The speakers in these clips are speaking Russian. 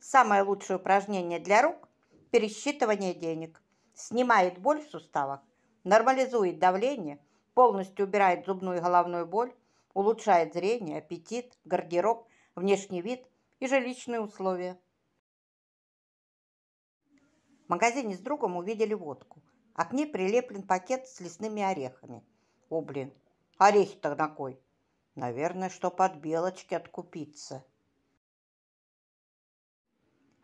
Самое лучшее упражнение для рук – пересчитывание денег. Снимает боль в суставах, нормализует давление, полностью убирает зубную и головную боль, улучшает зрение, аппетит, гардероб, внешний вид и жилищные условия. В магазине с другом увидели водку, а к ней прилеплен пакет с лесными орехами. О, блин, орехи-то на кой? Наверное, чтоб от белочки откупиться.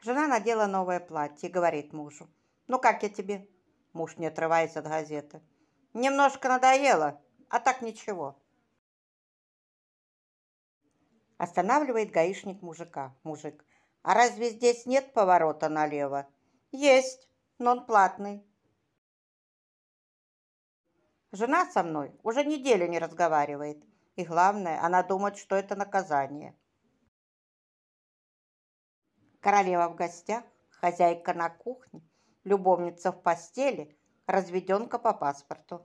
Жена надела новое платье и говорит мужу. «Ну как я тебе?» Муж не отрывается от газеты. «Немножко надоело, а так ничего». Останавливает гаишник мужика. Мужик. «А разве здесь нет поворота налево?» «Есть, но он платный». Жена со мной уже неделю не разговаривает. И главное, она думает, что это наказание – Королева в гостях, хозяйка на кухне, любовница в постели, разведенка по паспорту.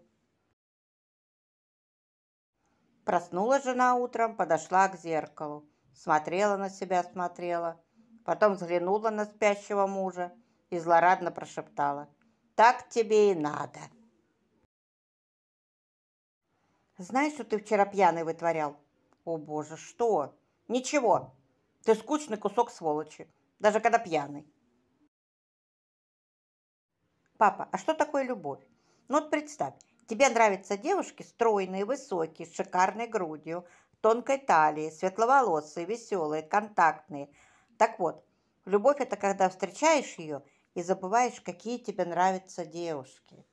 Проснулась жена утром, подошла к зеркалу. Смотрела на себя, смотрела. Потом взглянула на спящего мужа и злорадно прошептала. «Так тебе и надо!» «Знаешь, что ты вчера пьяный вытворял?» «О боже, что?» «Ничего, ты скучный кусок сволочи даже когда пьяный. Папа, а что такое любовь? Ну вот представь, тебе нравятся девушки стройные, высокие, с шикарной грудью, тонкой талии, светловолосые, веселые, контактные. Так вот, любовь – это когда встречаешь ее и забываешь, какие тебе нравятся девушки.